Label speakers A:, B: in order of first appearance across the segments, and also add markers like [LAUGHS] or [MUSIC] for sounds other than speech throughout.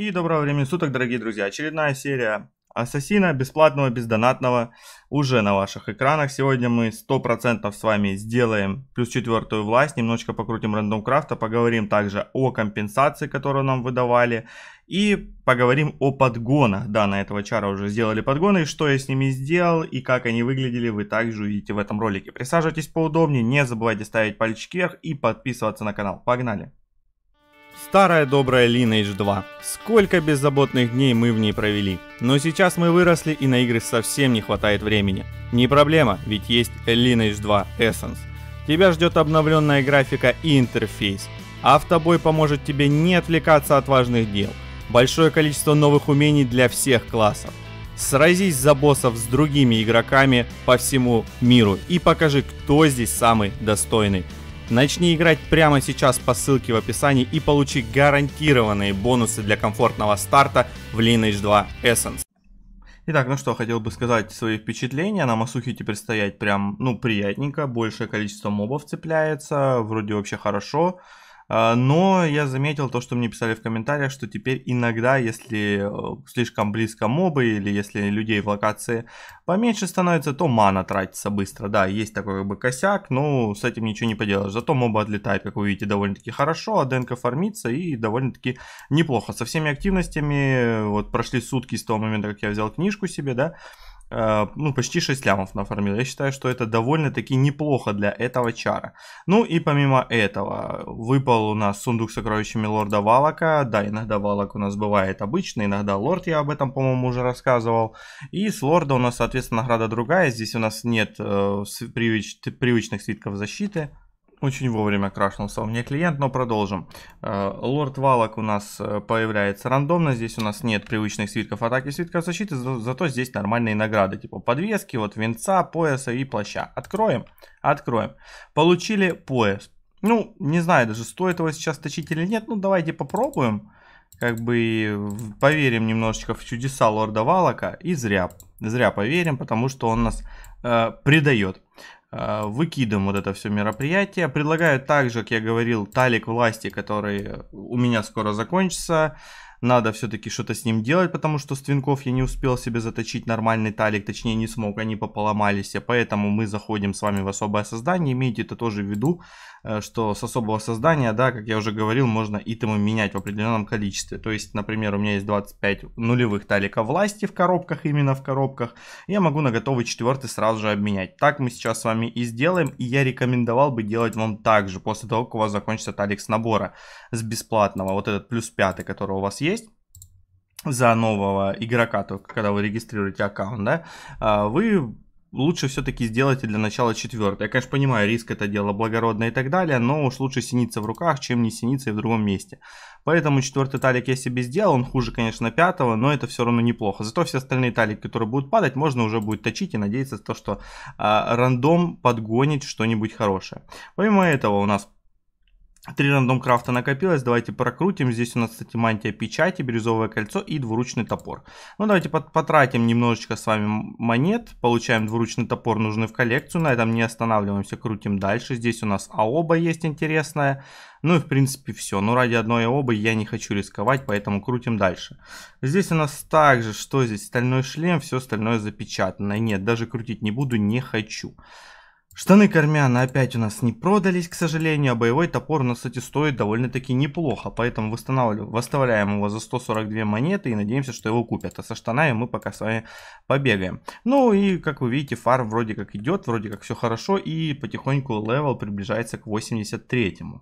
A: И доброго времени суток, дорогие друзья. Очередная серия Ассасина, бесплатного, бездонатного, уже на ваших экранах. Сегодня мы 100% с вами сделаем плюс четвертую власть, немножечко покрутим рандом крафта, поговорим также о компенсации, которую нам выдавали, и поговорим о подгонах. Да, на этого чара уже сделали подгоны, и что я с ними сделал, и как они выглядели, вы также увидите в этом ролике. Присаживайтесь поудобнее, не забывайте ставить пальчики вверх и подписываться на канал. Погнали! Старая добрая Lineage 2. Сколько беззаботных дней мы в ней провели. Но сейчас мы выросли и на игры совсем не хватает времени. Не проблема, ведь есть Lineage 2 Essence. Тебя ждет обновленная графика и интерфейс. Автобой поможет тебе не отвлекаться от важных дел. Большое количество новых умений для всех классов. Сразись за боссов с другими игроками по всему миру и покажи, кто здесь самый достойный. Начни играть прямо сейчас по ссылке в описании и получи гарантированные бонусы для комфортного старта в Lineage 2 Essence. Итак, ну что, хотел бы сказать свои впечатления. На Масухе теперь стоять прям, ну, приятненько. Большее количество мобов цепляется. Вроде вообще хорошо. Хорошо. А, но я заметил то, что мне писали в комментариях, что теперь иногда, если э, слишком близко мобы или если людей в локации поменьше становится, то мана тратится быстро. Да, есть такой как бы косяк, но с этим ничего не поделаешь. Зато мобы отлетают, как вы видите, довольно-таки хорошо, а ДНК фармится и довольно-таки неплохо. Со всеми активностями, э, вот прошли сутки с того момента, как я взял книжку себе, да, Э, ну, почти 6 лямов нафармил. Я считаю, что это довольно-таки неплохо для этого чара. Ну и помимо этого, выпал у нас сундук с сокровищами лорда Валака. Да, иногда Валак у нас бывает обычный, иногда лорд, я об этом, по-моему, уже рассказывал. И с лорда у нас, соответственно, награда другая. Здесь у нас нет э, привыч привычных свитков защиты. Очень вовремя крашнулся у меня клиент, но продолжим. Э, Лорд Валок у нас э, появляется рандомно. Здесь у нас нет привычных свитков атаки, свитков защиты. за Зато здесь нормальные награды. Типа подвески, вот венца, пояса и плаща. Откроем? Откроем. Получили пояс. Ну, не знаю даже, стоит его сейчас точить или нет. Ну, давайте попробуем. Как бы поверим немножечко в чудеса лорда Валока. И зря. Зря поверим, потому что он нас э, предает. Э, выкидываем вот это все мероприятие. Предлагаю также, как я говорил, талик власти, который у меня скоро закончится. Надо все-таки что-то с ним делать, потому что с я не успел себе заточить нормальный талик, точнее не смог, они пополомались. Поэтому мы заходим с вами в особое создание. Имейте это тоже в виду, э, что с особого создания, да, как я уже говорил, можно итемы менять в определенном количестве. То есть, например, у меня есть 25 нулевых таликов власти в коробках, именно в коробках. Я могу на готовый четвертый сразу же обменять. Так мы сейчас с вами и сделаем, и я рекомендовал бы делать вам также после того, как у вас закончится талик с набора, с бесплатного, вот этот плюс пятый, который у вас есть есть за нового игрока, только когда вы регистрируете аккаунт, да, а, вы лучше все-таки сделайте для начала четвертый. Я, конечно, понимаю, риск это дело благородное и так далее, но уж лучше синица в руках, чем не синица и в другом месте. Поэтому четвертый талик я себе сделал, он хуже, конечно, пятого, но это все равно неплохо. Зато все остальные талики, которые будут падать, можно уже будет точить и надеяться, на то, что а, рандом подгонит что-нибудь хорошее. Помимо этого у нас Три рандом крафта накопилось, давайте прокрутим. Здесь у нас, кстати, мантия печати, бирюзовое кольцо и двуручный топор. Ну, давайте потратим немножечко с вами монет. Получаем двуручный топор, нужный в коллекцию. На этом не останавливаемся, крутим дальше. Здесь у нас аоба есть интересная. Ну и, в принципе, все. Но ну, ради одной аобы я не хочу рисковать, поэтому крутим дальше. Здесь у нас также, что здесь, стальной шлем, все остальное запечатано. Нет, даже крутить не буду, не хочу. Штаны Кармяна опять у нас не продались, к сожалению, а боевой топор у нас, кстати, стоит довольно-таки неплохо, поэтому выставляем его за 142 монеты и надеемся, что его купят, а со штанами мы пока с вами побегаем. Ну и, как вы видите, фар вроде как идет, вроде как все хорошо и потихоньку левел приближается к 83 -му.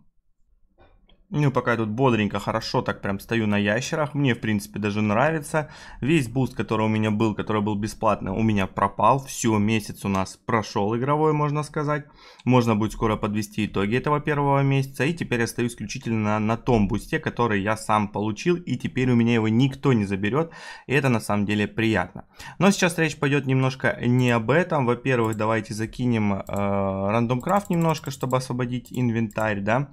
A: Ну, пока я тут бодренько, хорошо так прям стою на ящерах. Мне, в принципе, даже нравится. Весь буст, который у меня был, который был бесплатный, у меня пропал. Все, месяц у нас прошел игровой, можно сказать. Можно будет скоро подвести итоги этого первого месяца. И теперь я стою исключительно на, на том бусте, который я сам получил. И теперь у меня его никто не заберет. И это на самом деле приятно. Но сейчас речь пойдет немножко не об этом. Во-первых, давайте закинем э, Крафт немножко, чтобы освободить инвентарь, да.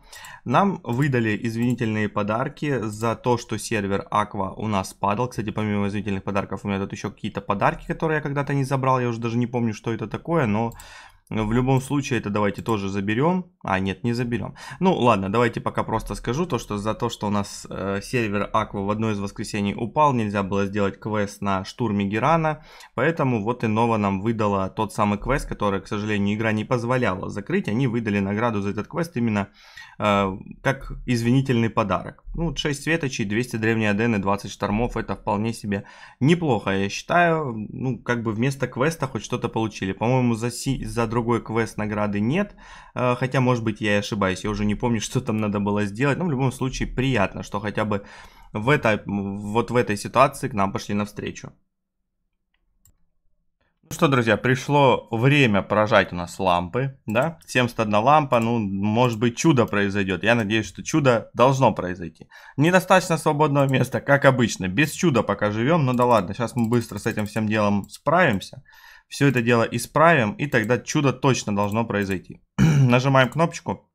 A: Нам выдали были извинительные подарки за то, что сервер Aqua у нас падал. Кстати, помимо извинительных подарков, у меня тут еще какие-то подарки, которые я когда-то не забрал. Я уже даже не помню, что это такое, но ну, в любом случае, это давайте тоже заберем. А, нет, не заберем. Ну, ладно, давайте пока просто скажу то, что за то, что у нас э, сервер Аква в одно из воскресений упал, нельзя было сделать квест на штурме Герана. Поэтому вот и Нова нам выдала тот самый квест, который, к сожалению, игра не позволяла закрыть. Они выдали награду за этот квест именно э, как извинительный подарок. Ну, 6 светочей, 200 древней адены, 20 штормов. Это вполне себе неплохо, я считаю. Ну, как бы вместо квеста хоть что-то получили. По-моему, за, си- за другой квест награды нет. Э, хотя, может быть, я и ошибаюсь. Я уже не помню, [LAUGHS] что там надо было сделать. Но ну, в любом случае приятно, что хотя бы в это, вот в этой ситуации к нам пошли навстречу. Ну что, друзья, пришло время поражать у нас лампы, да? 71 лампа, ну, может быть, чудо произойдет. Я надеюсь, что чудо должно произойти. Недостаточно свободного места, как обычно. Без чуда пока живем, ну да ладно, сейчас мы быстро с этим всем делом справимся все это дело исправим, и тогда чудо точно должно произойти. [CLEARS THROAT] Нажимаем кнопочку,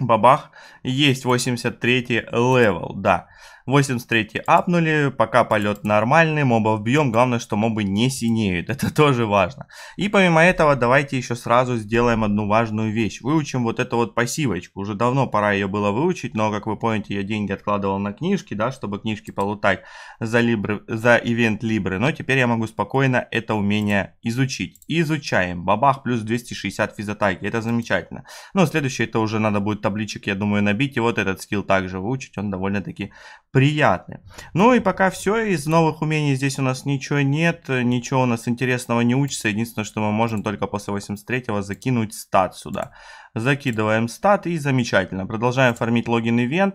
A: бабах, есть 83 левел, да. 83 апнули, пока полет нормальный, мобов бьем, главное, что мобы не синеют, [LAUGHS] это тоже важно. И помимо этого, давайте еще сразу сделаем одну важную вещь, выучим вот эту вот пассивочку, уже давно пора ее было выучить, но, как вы помните, я деньги откладывал на книжки, да, чтобы книжки полутать за, либры, за ивент либры, но теперь я могу спокойно это умение изучить. Изучаем, бабах плюс 260 физатаки, это замечательно. Ну, следующее это уже надо будет табличек, я думаю, набить, и вот этот скилл также выучить, он довольно-таки приятны. Ну и пока все, из новых умений здесь у нас ничего нет, ничего у нас интересного не учится, единственное, что мы можем только после 83-го закинуть стат сюда. Закидываем стат и замечательно, продолжаем фармить логин-ивент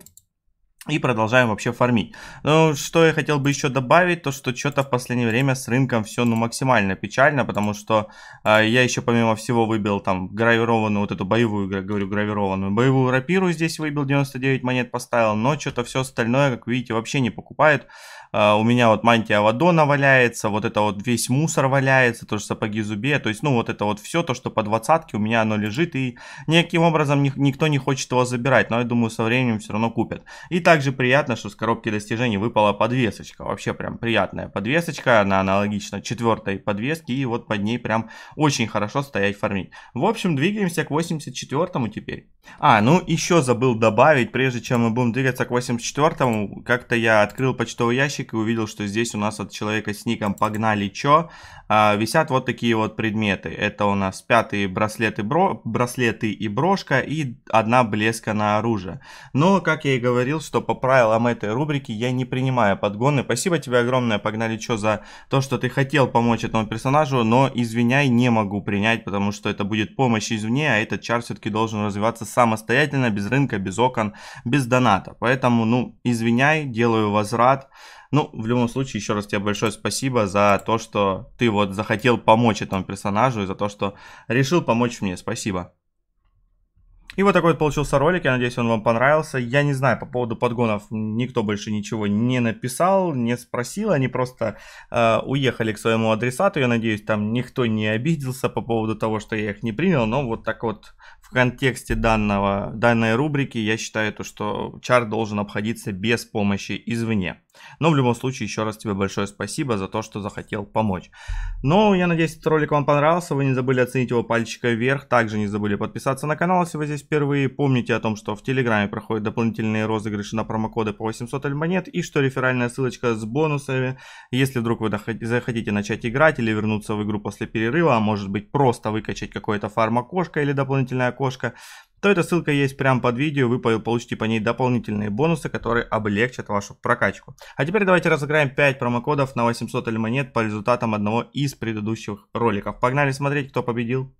A: и продолжаем вообще фармить. Ну, что я хотел бы еще добавить, то что что-то в последнее время с рынком все ну максимально печально, потому что э, я еще помимо всего выбил там гравированную вот эту боевую, говорю гравированную, боевую рапиру здесь выбил, 99 монет поставил, но что-то все остальное, как видите, вообще не покупают. Э, у меня вот мантия Авадона валяется, вот это вот весь мусор валяется, тоже сапоги зубе, то есть ну вот это вот все, то что по двадцатке у меня оно лежит и никаким образом ни, никто не хочет его забирать, но я думаю со временем все равно купят. Итак, также приятно, что с коробки достижений выпала подвесочка. Вообще прям приятная подвесочка. Она аналогична четвертой подвеске. И вот под ней прям очень хорошо стоять фармить. В общем, двигаемся к 84-му теперь. А, ну еще забыл добавить, прежде чем мы будем двигаться к 84-му, как-то я открыл почтовый ящик и увидел, что здесь у нас от человека с ником «Погнали, чё?» а, висят вот такие вот предметы. Это у нас пятые браслеты, бро... браслеты и брошка и одна блеска на оружие. Но, как я и говорил, что по правилам этой рубрики я не принимаю подгоны. Спасибо тебе огромное, погнали, чё за то, что ты хотел помочь этому персонажу, но, извиняй, не могу принять, потому что это будет помощь извне, а этот чар все-таки должен развиваться самостоятельно, без рынка, без окон, без доната. Поэтому, ну, извиняй, делаю возврат. Ну, в любом случае, еще раз тебе большое спасибо за то, что ты вот захотел помочь этому персонажу и за то, что решил помочь мне. Спасибо. И вот такой вот получился ролик, я надеюсь, он вам понравился. Я не знаю, по поводу подгонов никто больше ничего не написал, не спросил, они просто э, уехали к своему адресату. Я надеюсь, там никто не обиделся по поводу того, что я их не принял, но вот так вот в контексте данного, данной рубрики я считаю, то, что чар должен обходиться без помощи извне. Но в любом случае, еще раз тебе большое спасибо за то, что захотел помочь. Ну, я надеюсь, этот ролик вам понравился. Вы не забыли оценить его пальчиком вверх. Также не забыли подписаться на канал, если вы здесь впервые. Помните о том, что в Телеграме проходят дополнительные розыгрыши на промокоды по 800 альмонет. И что реферальная ссылочка с бонусами. Если вдруг вы захотите начать играть или вернуться в игру после перерыва, а может быть просто выкачать какое-то фармокошко или дополнительное окошко, то эта ссылка есть прямо под видео, вы получите по ней дополнительные бонусы, которые облегчат вашу прокачку. А теперь давайте разыграем 5 промокодов на 800 или монет по результатам одного из предыдущих роликов. Погнали смотреть, кто победил.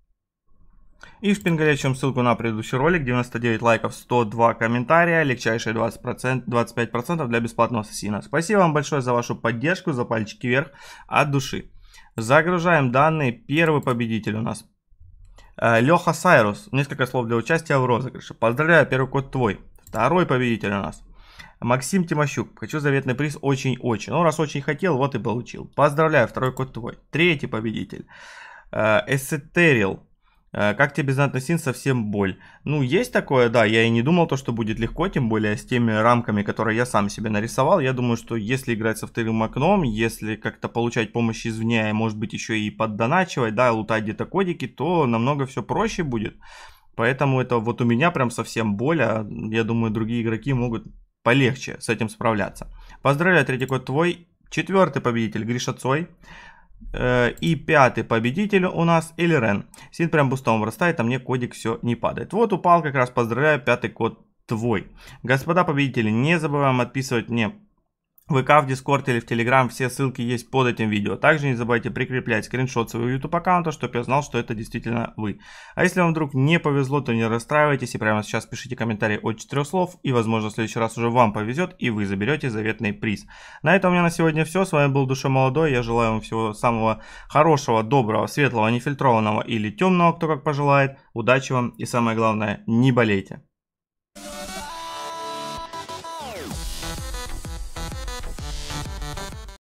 A: И в шпингалечем ссылку на предыдущий ролик, 99 лайков, 102 комментария, легчайшие 20%, 25% для бесплатного ассасина. Спасибо вам большое за вашу поддержку, за пальчики вверх от души. Загружаем данные, первый победитель у нас Э, Леха Сайрус, несколько слов для участия в розыгрыше. Поздравляю, первый код твой. Второй победитель у нас. Максим Тимощук, хочу заветный приз очень-очень. Ну, раз очень хотел, вот и получил. Поздравляю, второй код твой. Третий победитель. Э, Эсетерил. Э, как тебе Bizant син совсем боль? Ну, есть такое, да, я и не думал то, что будет легко, тем более с теми рамками, которые я сам себе нарисовал. Я думаю, что если играть со вторым окном, если как-то получать помощь извне, и а может быть еще и поддоначивать, да, лутать где-то кодики, то намного все проще будет. Поэтому это вот у меня прям совсем боль, а я думаю, другие игроки могут полегче с этим справляться. Поздравляю, третий код твой. Четвертый победитель Гриша Цой. Э, и пятый победитель у нас Элирен. Син прям бустом вырастает, а мне кодик все не падает. Вот упал как раз, поздравляю, пятый код твой. Господа победители, не забываем отписывать мне ВК, в Дискорд или в Телеграм, все ссылки есть под этим видео. Также не забывайте прикреплять скриншот своего YouTube аккаунта, чтобы я знал, что это действительно вы. А если вам вдруг не повезло, то не расстраивайтесь и прямо сейчас пишите комментарий от 4 слов, и возможно в следующий раз уже вам повезет, и вы заберете заветный приз. На этом у меня на сегодня все, с вами был Душа Молодой, я желаю вам всего самого хорошего, доброго, светлого, нефильтрованного или темного, кто как пожелает. Удачи вам и самое главное, не болейте.